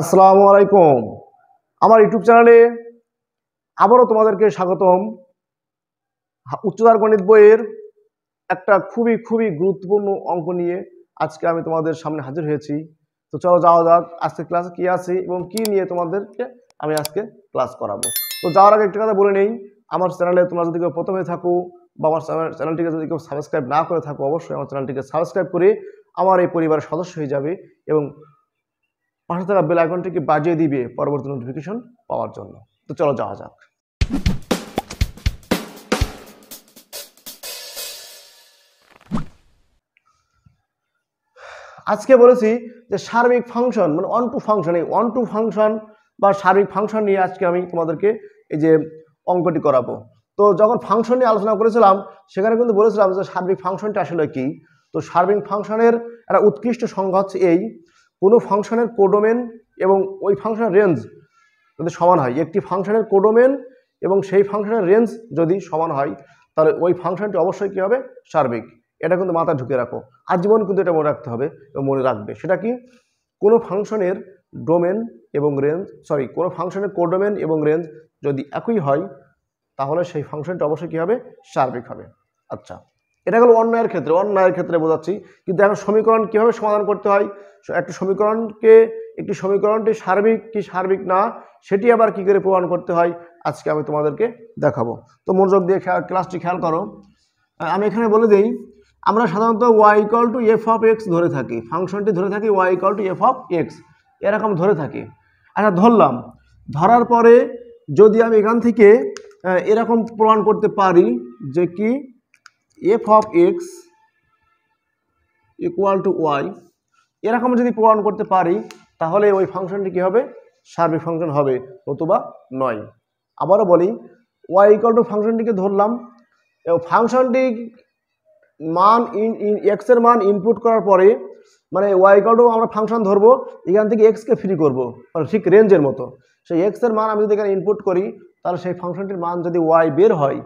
আসসালামু আলাইকুম আমার ইউটিউব চ্যানেলে আবারও তোমাদেরকে স্বাগতম উচ্চতর গণিত বইয়ের একটা খুবই খুবই গুরুত্বপূর্ণ অঙ্ক নিয়ে আজকে আমি তোমাদের সামনে হাজির হয়েছি তো চলো যাওয়া যাক আজকে ক্লাস কি আছে এবং কি নিয়ে তোমাদেরকে আমি আজকে ক্লাস করাবো তো যাওয়ার আগে একটা কথা বলে নেই আমার চ্যানেলে তোমরা যদি কেউ প্রথমে থাকো বা আমার চ্যানেলটিকে যদি কেউ সাবস্ক্রাইব না করে থাকো অবশ্যই আমার চ্যানেলটিকে সাবস্ক্রাইব করে আমার এই পরিবারের সদস্য হয়ে যাবে এবং পাশে থাকা বেল আইকনটিকে বাজিয়ে দিবে পরবর্তী নোটিফিকেশন পাওয়ার জন্য তো চলো যাওয়া যাক আজকে বলেছি যে সার্বিক ফাংশন মানে অন টু ফাংশন এই অন টু ফাংশন বা সার্বিক ফাংশন নিয়ে আজকে আমি তোমাদেরকে এই যে অঙ্কটি করাবো তো যখন ফাংশন নিয়ে আলোচনা করেছিলাম সেখানে কিন্তু বলেছিলাম যে সার্বিক ফাংশনটা আসলে কি তো সার্বিক ফাংশনের একটা উৎকৃষ্ট সংজ্ঞা হচ্ছে এই কোনো ফাংশনের কোডোমেন এবং ওই ফাংশনের রেঞ্জ যদি সমান হয় একটি ফাংশনের কোডোমেন এবং সেই ফাংশনের রেঞ্জ যদি সমান হয় তাহলে ওই ফাংশনটি অবশ্যই কী হবে সার্বিক এটা কিন্তু মাথায় ঢুকে রাখো আজীবন কিন্তু এটা মনে রাখতে হবে এবং মনে রাখবে সেটা কি কোনো ফাংশনের ডোমেন এবং রেঞ্জ সরি কোনো ফাংশনের কোডোমেন এবং রেঞ্জ যদি একই হয় তাহলে সেই ফাংশনটি অবশ্যই কী হবে সার্বিক হবে আচ্ছা এটা গেল অন্যায়ের ক্ষেত্রে অন্যায়ের ক্ষেত্রে বোঝাচ্ছি কিন্তু এখন সমীকরণ কীভাবে সমাধান করতে হয় একটা সমীকরণকে একটি সমীকরণটি সার্বিক কি সার্বিক না সেটি আবার কি করে প্রমাণ করতে হয় আজকে আমি তোমাদেরকে দেখাবো তো মনোযোগ দিয়ে ক্লাসটি খেয়াল করো আমি এখানে বলে দিই আমরা সাধারণত y equal to f of x ধরে থাকি ফাংশনটি ধরে থাকি y equal to f of x এরকম ধরে থাকি আচ্ছা ধরলাম ধরার পরে যদি আমি এখান থেকে এরকম প্রমাণ করতে পারি যে কি f of x equal to y এরকম যদি প্রমাণ করতে পারি তাহলে ওই ফাংশনটি কী হবে সার্বিক ফাংশন হবে নতুবা নয় আবারও বলি ওয়াই ইকুয়াল টু ফাংশনটিকে ধরলাম এবং ফাংশনটি মান ইন ইন এক্সের মান ইনপুট করার পরে মানে ওয়াই ইকুয়াল টু আমরা ফাংশন ধরবো এখান থেকে এক্সকে ফ্রি করবো মানে ঠিক রেঞ্জের মতো সেই এক্সের মান আমি যদি এখানে ইনপুট করি তাহলে সেই ফাংশনটির মান যদি ওয়াই বের হয়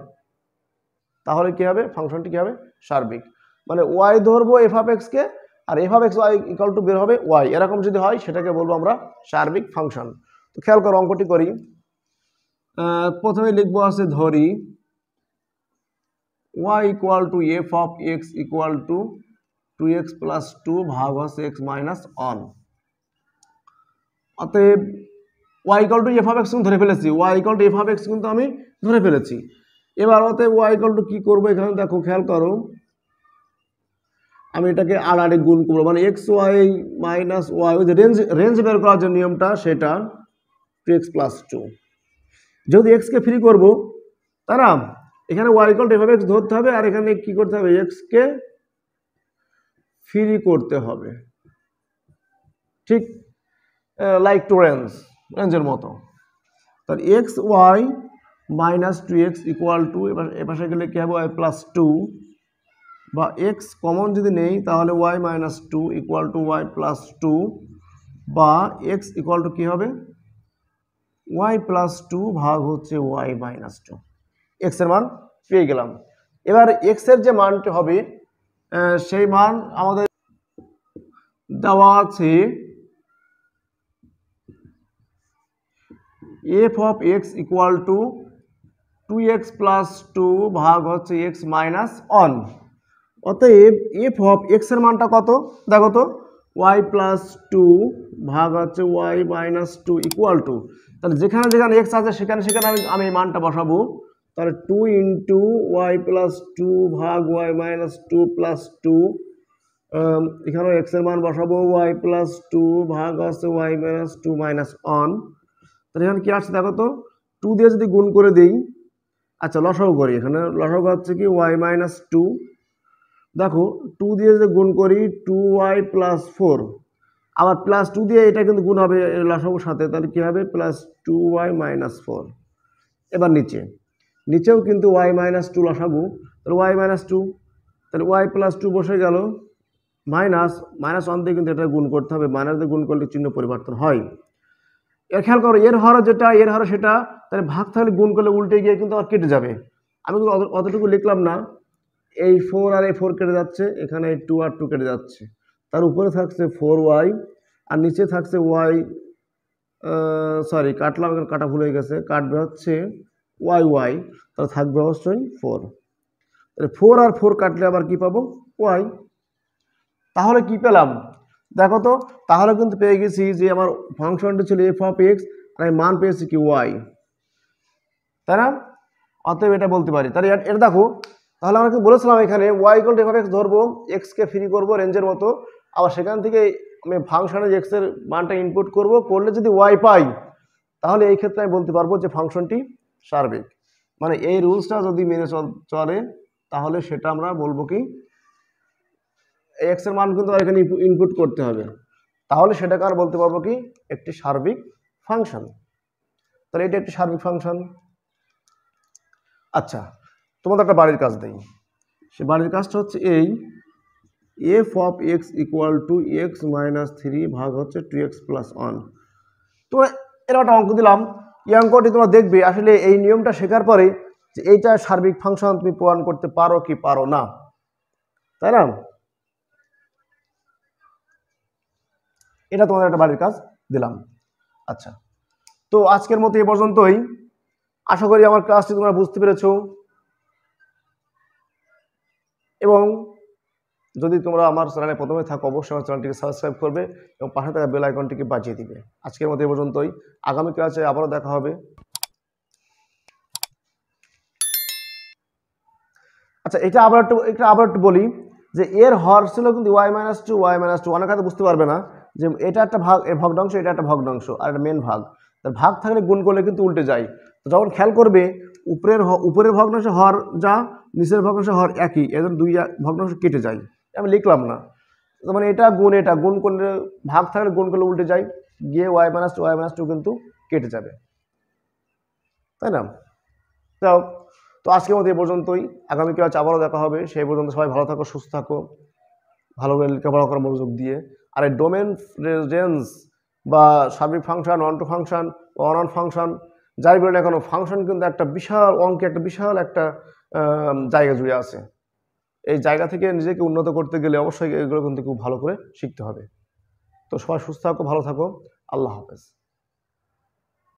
তাহলে কী হবে ফাংশনটি কি হবে সার্বিক মানে ওয়াই ধরবো এফ এক্সকে আর f of x y equal to বের হবে ওয়াই এরকম যদি হয় সেটাকে বলবো আমরা সার্বিক ফাংশন তো খেয়াল করো অঙ্কটি করি প্রথমে লিখবো আছে ধরি y equal to f of x equal to two x plus two ভাগ হচ্ছে এক্স মাইনাস অন অতএব y equal to f of x কিন্তু ধরে ফেলেছি y equal to f of x কিন্তু আমি ধরে ফেলেছি এবার অতএব ওয়াই টু কী করবো এখানে দেখো খেয়াল করো আমি এটাকে আড়াআড়ি গুণ করবো মানে এক্স ওয়াই মাইনাস ওয়াই ওই যে রেঞ্জ রেঞ্জ বের করার যে নিয়মটা সেটা টু এক্স প্লাস টু যদি এক্সকে ফ্রি করবো তারা এখানে ওয়াইকল এভাবে এক্স ধরতে হবে আর এখানে কি করতে হবে এক্সকে ফ্রি করতে হবে ঠিক লাইক টু রেঞ্জ রেঞ্জের মতো তাহলে x y minus two x equal to এপাশে গেলে কী হবে ওয়াই প্লাস টু বা এক্স কমন যদি নেই তাহলে y minus two equal to y plus two বা এক্স ইকুয়াল টু কী হবে ওয়াই প্লাস টু ভাগ হচ্ছে ওয়াই মাইনাস টু এক্সের মান পেয়ে গেলাম এবার এক্সের যে মানটি হবে সেই মান আমাদের দেওয়া আছে f of x equal to two x plus two ভাগ হচ্ছে এক্স মাইনাস অন অতএব এফ হফ এক্সের মানটা কত দেখো তো ওয়াই প্লাস টু ভাগ হচ্ছে y minus two equal to তাহলে যেখানে যেখানে এক্স আছে সেখানে সেখানে আমি আমি এই মানটা বসাবো তাহলে two into y plus two ভাগ y minus two plus two এখানেও এক্সের মান বসাবো ওয়াই প্লাস টু ভাগ আছে y minus two minus one তাহলে এখানে কী আসছে দেখো তো টু দিয়ে যদি গুণ করে দিই আচ্ছা লসাও করি এখানে লসাও হচ্ছে কি ওয়াই মাইনাস টু দেখো টু দিয়ে যে গুণ করি টু ওয়াই প্লাস ফোর আবার প্লাস টু দিয়ে এটা কিন্তু গুণ হবে লসাবোর সাথে তাহলে কী হবে plus two y minus four এবার নিচে নিচেও কিন্তু ওয়াই মাইনাস টু লসাবো তাহলে ওয়াই মাইনাস টু তাহলে ওয়াই প্লাস টু বসে গেল মাইনাস মাইনাস ওয়ান দিয়ে কিন্তু এটা গুণ করতে হবে মাইনাস দিয়ে গুণ করলে চিহ্ন পরিবর্তন হয় খেয়াল করো এর হর যেটা এর হর সেটা তাহলে ভাগ থাকলে গুণ করলে উল্টে গিয়ে কিন্তু আর কেটে যাবে আমি কিন্তু অতটুকু লিখলাম না এই ফোর আর এই ফোর কেটে যাচ্ছে এখানে টু আর টু কেটে যাচ্ছে তার উপরে থাকছে ফোর ওয়াই আর নিচে থাকছে ওয়াই সরি কাটলাম এখানে কাটা ভুল হয়ে গেছে কাটবে হচ্ছে ওয়াই ওয়াই তাহলে থাকবে অবশ্যই ফোর তাহলে ফোর আর ফোর কাটলে আবার কি পাবো ওয়াই তাহলে কি পেলাম দেখো তো তাহলে কিন্তু পেয়ে গেছি যে আমার ফাংশনটা ছিল এফ অফ এক্স আর আমি মান পেয়েছি কি ওয়াই তাই না অতএব এটা বলতে পারি তাহলে এটা দেখো তাহলে আমরা কি বলেছিলাম এখানে ওয়াই কোন এফ অফ এক্স ধরবো এক্সকে ফ্রি করবো রেঞ্জের মতো আবার সেখান থেকে আমি ফাংশনে এক্সের মানটা ইনপুট করব করলে যদি ওয়াই পাই তাহলে এই ক্ষেত্রে আমি বলতে পারবো যে ফাংশনটি সার্বিক মানে এই রুলসটা যদি মেনে চলে তাহলে সেটা আমরা বলবো কি এক্স এর মান কিন্তু এখানে ইনপুট করতে হবে তাহলে সেটাকে আর বলতে পারবো কি একটি সার্বিক ফাংশন তাহলে এটা একটি সার্বিক ফাংশন আচ্ছা তোমাদের একটা বাড়ির কাজ দেই সে বাড়ির কাজটা হচ্ছে এই f of x equal to x minus three ভাগ হচ্ছে টু এক্স প্লাস ওয়ান তোমরা এরকম একটা অঙ্ক দিলাম এই অঙ্কটি তোমরা দেখবে আসলে এই নিয়মটা শেখার পরে যে এইটা সার্বিক ফাংশন তুমি প্রমাণ করতে পারো কি পারো না তাই না এটা তোমাদের একটা বাড়ির কাজ দিলাম আচ্ছা তো আজকের মতো এ পর্যন্তই আশা করি আমার ক্লাসটি তোমরা বুঝতে পেরেছ এবং যদি তোমরা আমার চ্যানেলে প্রথমে থাকো অবশ্যই আমার চ্যানেলটিকে সাবস্ক্রাইব করবে এবং পাশে থাকা বেল আইকনটিকে বাজিয়ে দিবে আজকের মতো এ পর্যন্তই আগামী ক্লাসে আবারও দেখা হবে আচ্ছা এটা আবার একটু এটা আবার একটু বলি যে এর হর ছিল কিন্তু y minus two y minus two অনেক বুঝতে পারবে না যে এটা একটা ভাগ ভগ্নাংশ এটা একটা ভগ্নাংশ আর এটা মেন ভাগ তার ভাগ থাকলে গুণ করলে কিন্তু উল্টে যায় তো যখন খেয়াল করবে উপরের উপরের ভগ্নাংশ হর যা নিচের ভগ্নাংশ হর একই এদের দুই ভগ্নাংশ কেটে যায় আমি লিখলাম না মানে এটা গুণ এটা গুণ করলে ভাগ থাকলে গুণ করলে উল্টে যায় গিয়ে y minus two y minus two কিন্তু কেটে যাবে তাই না তো তো আজকের মতো এ পর্যন্তই আগামীকাল ক্লাস আবারও দেখা হবে সেই পর্যন্ত সবাই ভালো থাকো সুস্থ থাকো ভালো করে লেখাপড়া করার মনোযোগ দিয়ে আর এই ডোমেন রেঞ্জ বা সার্বিক function onto function one one function যাই বলেন এখনও ফাংশন কিন্তু একটা বিশাল অঙ্কে একটা বিশাল একটা জায়গা জুড়ে আছে এই জায়গা থেকে নিজেকে উন্নত করতে গেলে অবশ্যই এগুলো কিন্তু খুব ভালো করে শিখতে হবে তো সবাই সুস্থ থাকো ভালো থাকো আল্লাহ হাফেজ